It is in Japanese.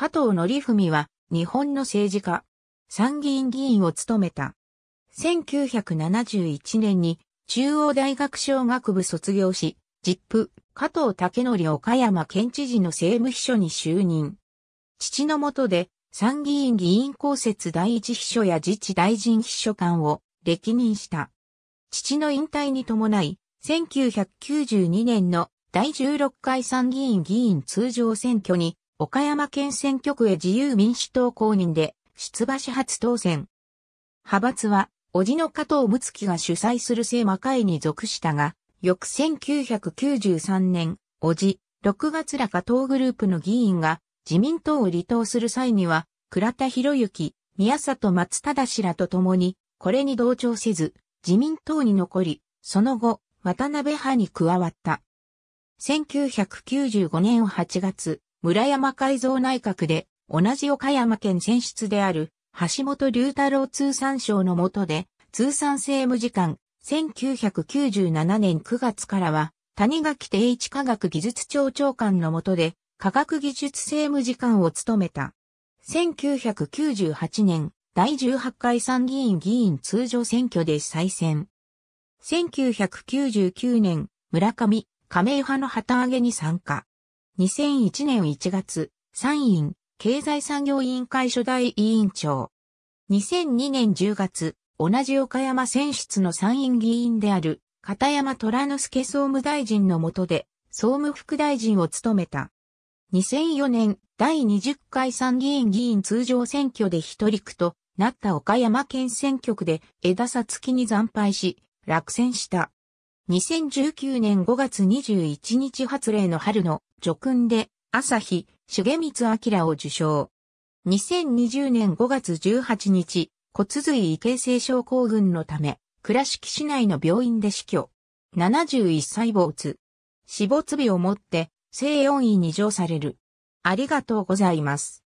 加藤則文は日本の政治家、参議院議員を務めた。1971年に中央大学小学部卒業し、実父、加藤武則岡山県知事の政務秘書に就任。父の下で参議院議員公設第一秘書や自治大臣秘書官を歴任した。父の引退に伴い、1992年の第16回参議院議員通常選挙に岡山県選挙区へ自由民主党公認で出馬し初当選。派閥は、おじの加藤睦樹が主催する聖魔会に属したが、翌1993年、おじ、6月ら加藤グループの議員が自民党を離党する際には、倉田博之、宮里松忠らと共に、これに同調せず、自民党に残り、その後、渡辺派に加わった。1995年8月、村山改造内閣で、同じ岡山県選出である、橋本龍太郎通産省の下で、通産政務次官、1997年9月からは、谷垣定一科学技術庁長官の下で、科学技術政務次官を務めた。1998年、第18回参議院議員通常選挙で再選。1999年、村上、加盟派の旗揚げに参加。2001年1月、参院、経済産業委員会初代委員長。2002年10月、同じ岡山選出の参院議員である、片山虎之助総務大臣の下で、総務副大臣を務めた。2004年、第20回参議院議員通常選挙で一人区となった岡山県選挙区で枝さつきに惨敗し、落選した。2019年5月21日発令の春の叙勲で、朝日、重光明を受賞。2020年5月18日、骨髄異形成症候群のため、倉敷市内の病院で死去。71歳没。死没日をもって、生4位に上される。ありがとうございます。